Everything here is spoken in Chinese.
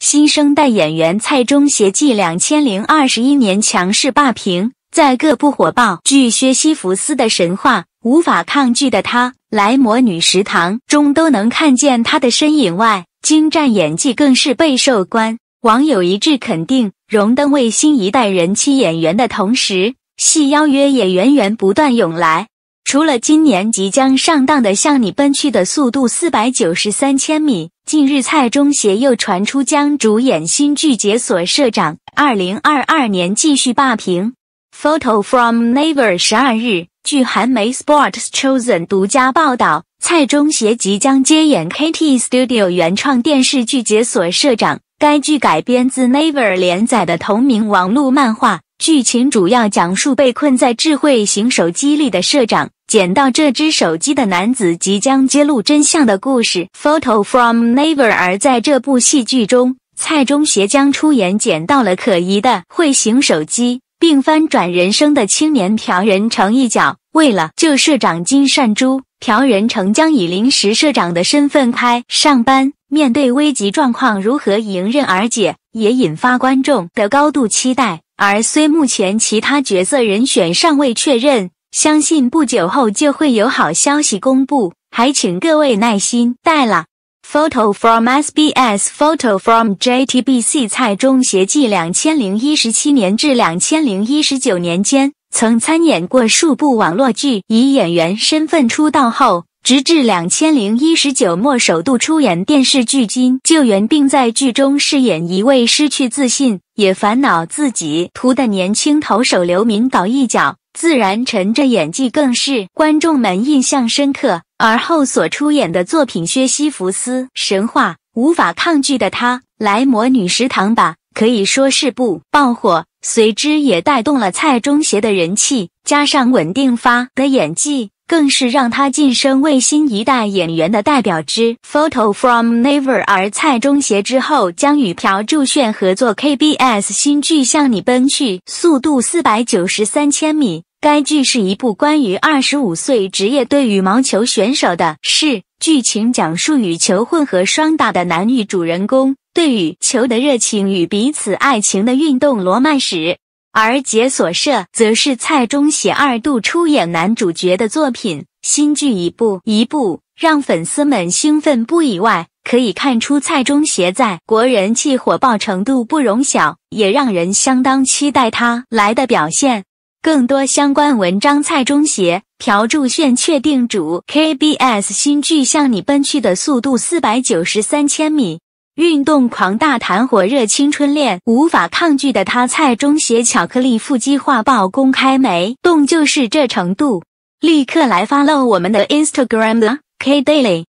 新生代演员蔡中协继两千零二十一年》强势霸屏，在各部火爆。据薛西弗斯的神话，无法抗拒的他，来魔女食堂中都能看见他的身影。外精湛演技更是备受关，网友一致肯定。荣登为新一代人气演员的同时，戏邀约也源源不断涌来。除了今年即将上档的《向你奔去的速度》四百九十三千米，近日蔡中协又传出将主演新剧《解锁社长》，二零二二年继续霸屏。Photo from n e v e r 十二日，据韩媒 Sports Chosen 独家报道，蔡中协即将接演 KT Studio 原创电视剧《解锁社长》，该剧改编自 n e v e r 连载的同名网络漫画。剧情主要讲述被困在智慧型手机里的社长，捡到这只手机的男子即将揭露真相的故事。Photo from n e v e r 而在这部戏剧中，蔡中协将出演捡到了可疑的会型手机并翻转人生的青年朴仁成一角。为了救社长金善珠，朴仁成将以临时社长的身份开上班，面对危急状况如何迎刃而解，也引发观众的高度期待。而虽目前其他角色人选尚未确认，相信不久后就会有好消息公布，还请各位耐心待了。Photo from SBS，Photo from JTBC。蔡中协继两千零一十七年至两千零一十九年间，曾参演过数部网络剧，以演员身份出道后。直至两千零一十九末首度出演电视剧《金救援》，并在剧中饰演一位失去自信也烦恼自己图的年轻投手刘明导一角，自然沉着演技更是观众们印象深刻。而后所出演的作品《薛西弗斯神话》《无法抗拒的他》《来魔女食堂吧》，可以说是部爆火，随之也带动了蔡中协的人气，加上稳定发的演技。更是让他晋升为新一代演员的代表之 photo from n e v e r 而蔡中协之后将与朴柱炫合作 KBS 新剧《向你奔去》，速度四百九十三千米。该剧是一部关于二十五岁职业队羽毛球选手的，是剧情讲述羽球混合双打的男女主人公对羽球的热情与彼此爱情的运动罗曼史。而《解锁社》则是蔡中协二度出演男主角的作品，新剧一部一部让粉丝们兴奋不已。外可以看出，蔡中协在国人气火爆程度不容小，也让人相当期待他来的表现。更多相关文章：蔡中协、朴柱炫确定主 KBS 新剧《向你奔去的速度》四百九十三千米。运动狂大谈火热青春恋，无法抗拒的他。菜中写巧克力腹肌画报公开没？动就是这程度，立刻来发漏我们的 Instagram 的 K Daily。